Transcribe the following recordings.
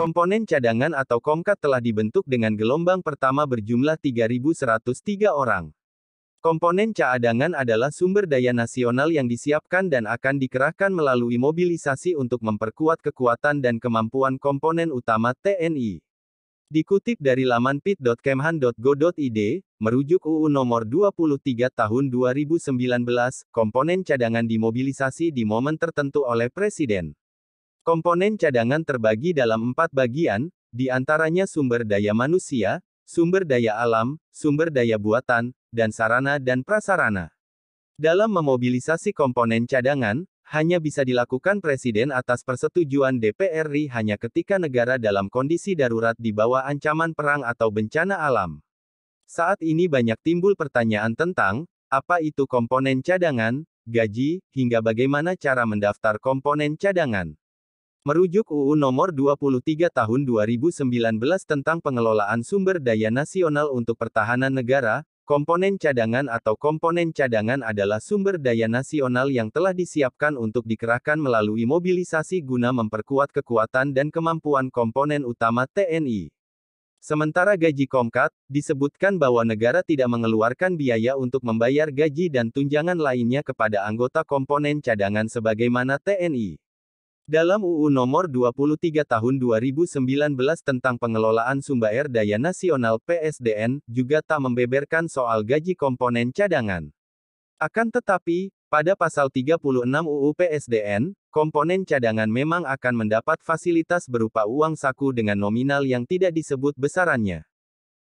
Komponen cadangan atau Komkat telah dibentuk dengan gelombang pertama berjumlah 3.103 orang. Komponen cadangan adalah sumber daya nasional yang disiapkan dan akan dikerahkan melalui mobilisasi untuk memperkuat kekuatan dan kemampuan komponen utama TNI. Dikutip dari laman pit.kemhan.go.id, merujuk UU nomor 23 tahun 2019, komponen cadangan dimobilisasi di momen tertentu oleh Presiden. Komponen cadangan terbagi dalam empat bagian, di antaranya sumber daya manusia, sumber daya alam, sumber daya buatan, dan sarana dan prasarana. Dalam memobilisasi komponen cadangan, hanya bisa dilakukan Presiden atas persetujuan DPR RI hanya ketika negara dalam kondisi darurat di bawah ancaman perang atau bencana alam. Saat ini banyak timbul pertanyaan tentang, apa itu komponen cadangan, gaji, hingga bagaimana cara mendaftar komponen cadangan. Merujuk UU nomor 23 tahun 2019 tentang pengelolaan sumber daya nasional untuk pertahanan negara, komponen cadangan atau komponen cadangan adalah sumber daya nasional yang telah disiapkan untuk dikerahkan melalui mobilisasi guna memperkuat kekuatan dan kemampuan komponen utama TNI. Sementara gaji Komkat, disebutkan bahwa negara tidak mengeluarkan biaya untuk membayar gaji dan tunjangan lainnya kepada anggota komponen cadangan sebagaimana TNI. Dalam UU nomor 23 tahun 2019 tentang pengelolaan sumber daya nasional PSDN, juga tak membeberkan soal gaji komponen cadangan. Akan tetapi, pada pasal 36 UU PSDN, komponen cadangan memang akan mendapat fasilitas berupa uang saku dengan nominal yang tidak disebut besarannya.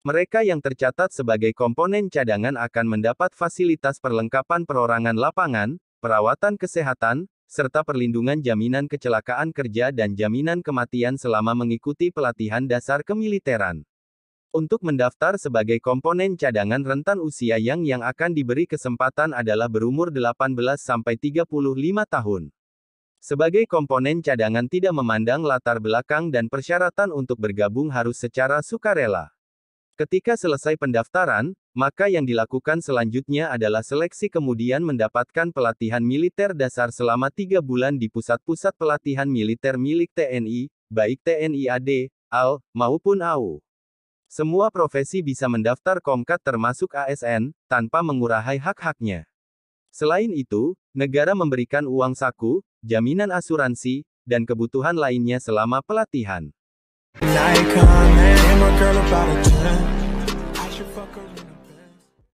Mereka yang tercatat sebagai komponen cadangan akan mendapat fasilitas perlengkapan perorangan lapangan, perawatan kesehatan, serta perlindungan jaminan kecelakaan kerja dan jaminan kematian selama mengikuti pelatihan dasar kemiliteran. Untuk mendaftar sebagai komponen cadangan rentan usia yang yang akan diberi kesempatan adalah berumur 18-35 tahun. Sebagai komponen cadangan tidak memandang latar belakang dan persyaratan untuk bergabung harus secara sukarela. Ketika selesai pendaftaran, maka yang dilakukan selanjutnya adalah seleksi kemudian mendapatkan pelatihan militer dasar selama tiga bulan di pusat-pusat pelatihan militer milik TNI, baik TNI AD, AL, maupun AU. Semua profesi bisa mendaftar Komkat termasuk ASN, tanpa mengurangi hak-haknya. Selain itu, negara memberikan uang saku, jaminan asuransi, dan kebutuhan lainnya selama pelatihan.